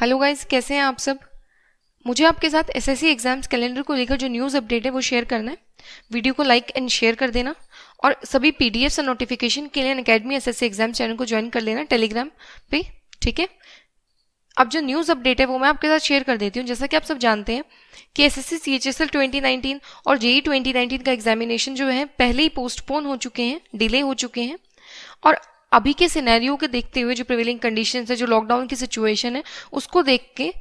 Hello guys कैसे हैं आप सब मुझे आपके साथ एसएससी एग्जाम्स कैलेंडर को लेकर जो न्यूज़ अपडेट है वो शेयर करना है वीडियो को लाइक एंड शेयर कर देना और सभी पीडीएफ्स और नोटिफिकेशन के लिए अकेडमी एसएससी एग्जाम चैनल को ज्वाइन कर लेना टेलीग्राम पे ठीक है अब जो न्यूज़ अपडेट है वो मैं आपके साथ शेयर कर देती हूँ जैसा कि आप सब जानते हैं कि S S C C H S L twenty और जेई ट्वेंटी नाइनटीन का एग्जामिनेशन जो है पहले ही पोस्टपोन हो चुके हैं डिले हो चुके हैं और अभी के सिनेरियो के देखते हुए जो प्रिवेलिंग कंडीशन है जो लॉकडाउन की सिचुएशन है उसको देख के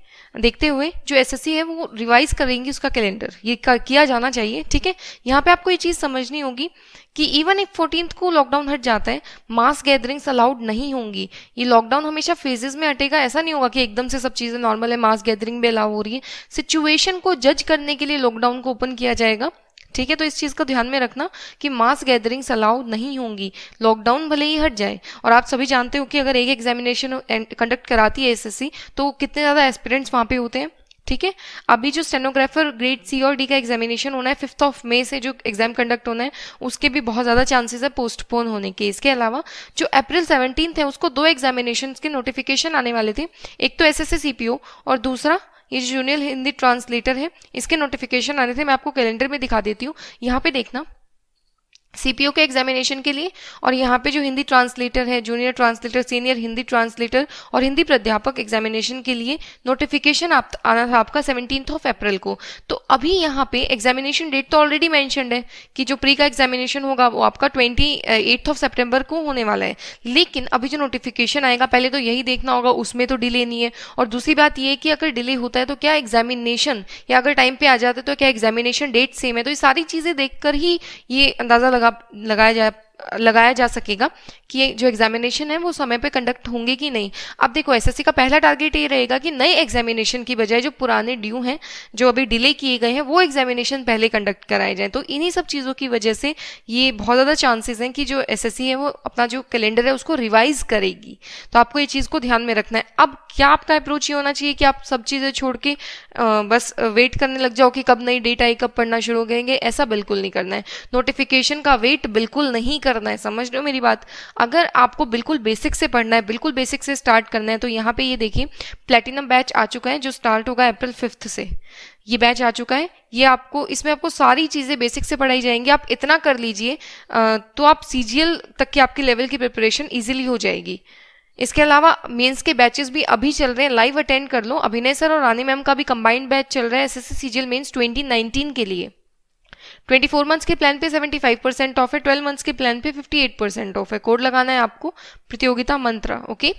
देखते हुए जो एसएससी है वो रिवाइज करेंगी उसका कैलेंडर ये किया जाना चाहिए ठीक है यहाँ पे आपको ये चीज़ समझनी होगी कि इवन एक फोर्टीन को लॉकडाउन हट जाता है मास गैदरिंग्स अलाउड नहीं होंगी ये लॉकडाउन हमेशा फेजेस में हटेगा ऐसा नहीं होगा कि एकदम से सब चीज़ें नॉर्मल है मास गैदरिंग भी अलाउ हो रही है सिचुएशन को जज करने के लिए लॉकडाउन को ओपन किया जाएगा ठीक है तो इस चीज़ का ध्यान में रखना कि मास गैदरिंग्स अलाउड नहीं होंगी लॉकडाउन भले ही हट जाए और आप सभी जानते हो कि अगर एक एग्जामिनेशन कंडक्ट कराती है एस तो कितने ज़्यादा एस्पिरेंट्स वहाँ पे होते हैं ठीक है अभी जो स्टेनोग्राफर ग्रेड सी और डी का एग्जामिनेशन होना है फिफ्थ ऑफ मे से जो एग्जाम कंडक्ट होना है उसके भी बहुत ज़्यादा चांसेस है पोस्टपोन होने के इसके अलावा जो अप्रैल सेवनटीन है उसको दो एग्जामिनेशन के नोटिफिकेशन आने वाले थे एक तो एस एस और दूसरा ये जूनियर जूनियल हिंदी ट्रांसलेटर है इसके नोटिफिकेशन आने थे मैं आपको कैलेंडर में दिखा देती हूँ यहाँ पे देखना सीपीओ के एग्जामिनेशन के लिए और यहाँ पे जो हिंदी ट्रांसलेटर है junior translator senior Hindi translator और हिंदी प्राध्यापक एग्जामिनेशन के लिए नोटिफिकेशन आप आना था आपका सेवनटीन ऑफ अप्रैल को तो अभी यहाँ पे एग्जामिनेशन डेट तो ऑलरेडी मैंशनड है कि जो प्री का एग्जामिनेशन होगा वो आपका ट्वेंटी ऑफ सेप्टेम्बर को होने वाला है लेकिन अभी जो नोटिफिकेशन आएगा पहले तो यही देखना होगा उसमें तो डिले नहीं है और दूसरी बात यह कि अगर डिले होता है तो क्या एग्जामिनेशन या अगर टाइम पे आ जाता है तो क्या एग्जामिनेशन डेट सेम है तो ये सारी चीज़ें देखकर ही ये अंदाज़ा लगा लगा लगाया जाए लगाया जा सकेगा कि जो एग्जामिनेशन है वो समय पे कंडक्ट होंगे कि नहीं अब देखो एसएससी का पहला टारगेट ये रहेगा कि नए एग्जामिनेशन की बजाय जो पुराने ड्यू हैं जो अभी डिले किए गए हैं वो एग्जामिनेशन पहले कंडक्ट कराए जाएं तो इन्हीं सब चीज़ों की वजह से ये बहुत ज़्यादा चांसेस हैं कि जो एस है वो अपना जो कैलेंडर है उसको रिवाइज करेगी तो आपको ये चीज़ को ध्यान में रखना है अब क्या आपका अप्रोच ये होना चाहिए कि आप सब चीज़ें छोड़ के बस वेट करने लग जाओ कि कब नई डेट आई कब पढ़ना शुरू करेंगे ऐसा बिल्कुल नहीं करना है नोटिफिकेशन का वेट बिल्कुल नहीं कर करना है समझ लो मेरी बात अगर आपको बिल्कुल बेसिक से पढ़ना है बिल्कुल बेसिक से स्टार्ट करना है तो यहाँ पे ये देखिए प्लेटिनम बैच आ चुका है जो स्टार्ट होगा अप्रैल फिफ्थ से ये बैच आ चुका है ये आपको इसमें आपको सारी चीज़ें बेसिक से पढ़ाई जाएंगी आप इतना कर लीजिए तो आप सी तक की आपके लेवल की प्रिपरेशन ईजिली हो जाएगी इसके अलावा मेंस के बैचेस भी अभी चल रहे हैं लाइव अटेंड कर लो अभिनय सर और रानी मैम का भी कंबाइंड बैच चल रहा है SSC S C CGL mains 2019 के लिए ट्वेंटी फोर मंथ्स के प्लान पे सेवेंटी फाइव परसेंट ऑफ है ट्वेल्व मंथ्स के प्लान पे फिफ्टी एट परसेंट ऑफ है कोड लगाना है आपको प्रतियोगिता मंत्र ओके okay?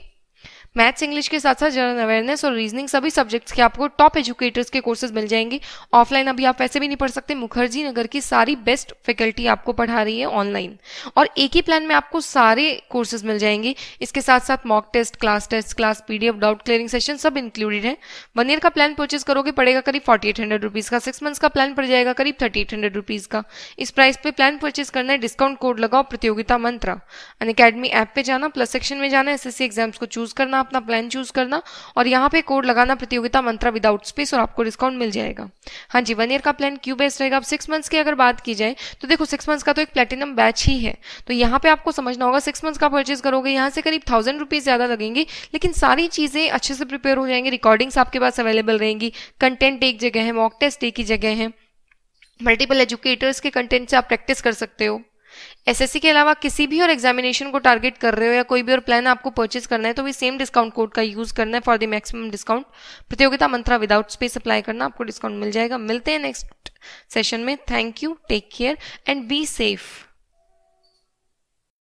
मैथ्स इंग्लिश के साथ साथ जनरल अवेयरनेस और रीजनिंग सभी सब्जेक्ट्स के आपको टॉप एजुकेटर्स के कोर्सेज मिल जाएंगे ऑफलाइन अभी आप वैसे भी नहीं पढ़ सकते मुखर्जी नगर की सारी बेस्ट फैकल्टी आपको पढ़ा रही है ऑनलाइन और एक ही प्लान में आपको सारे कोर्सेज मिल जाएंगे इसके साथ साथ mock test class test class PDF doubt clearing session सब इंक्लूडेड है वन ईयर का प्लान परचेज करोगे पड़ेगा करीब फोर्टी एट हंड्रेड रुपीज का सिक्स मंथ्स का प्लान पड़ जाएगा करीब थर्टी एट हंड्रेड रुपीज का इस प्राइस पे प्लान परचेज करना है डिस्काउंट कोड लगाओ प्रतियोगिता मंत्रा अन अकेडमी ऐप पे जाना प्लस सेक्शन में जाना एसएससी एग्जाम्स को चूज करना करना अपना प्लान चूज करना और यहाँ पे कोड लगाना प्रतियोगिता मंत्रा विदाउट स्पेस और आपको डिस्काउंट मिल जाएगा हाँ जी वन ईयर का प्लान क्यों बेस्ट रहेगा अब सिक्स मंथ्स की अगर बात की जाए तो देखो सिक्स मंथ्स का तो एक प्लेटिनम बैच ही है तो यहाँ पे आपको समझना होगा सिक्स मंथ्स का परचेज करोगे यहाँ से करीब थाउजेंड रुपीज ज्यादा लगेंगे लेकिन सारी चीजें अच्छे से प्रिपेयर हो जाएंगी रिकॉर्डिंग्स आपके पास अवेलेबल रहेंगी कंटेंट एक जगह है मॉक टेस्ट एक ही जगह है मल्टीपल एजुकेटर्स के कंटेंट से आप प्रैक्टिस कर सकते हो एसएससी के अलावा किसी भी और एग्जामिनेशन को टारगेट कर रहे हो या कोई भी और प्लान आपको परचेज करना है तो भी सेम डिस्काउंट कोड का यूज करना है फॉर द मैक्सिमम डिस्काउंट प्रतियोगिता मंत्रा विदाउट स्पेस अप्लाई करना आपको डिस्काउंट मिल जाएगा मिलते हैं नेक्स्ट सेशन में thank you take care and be safe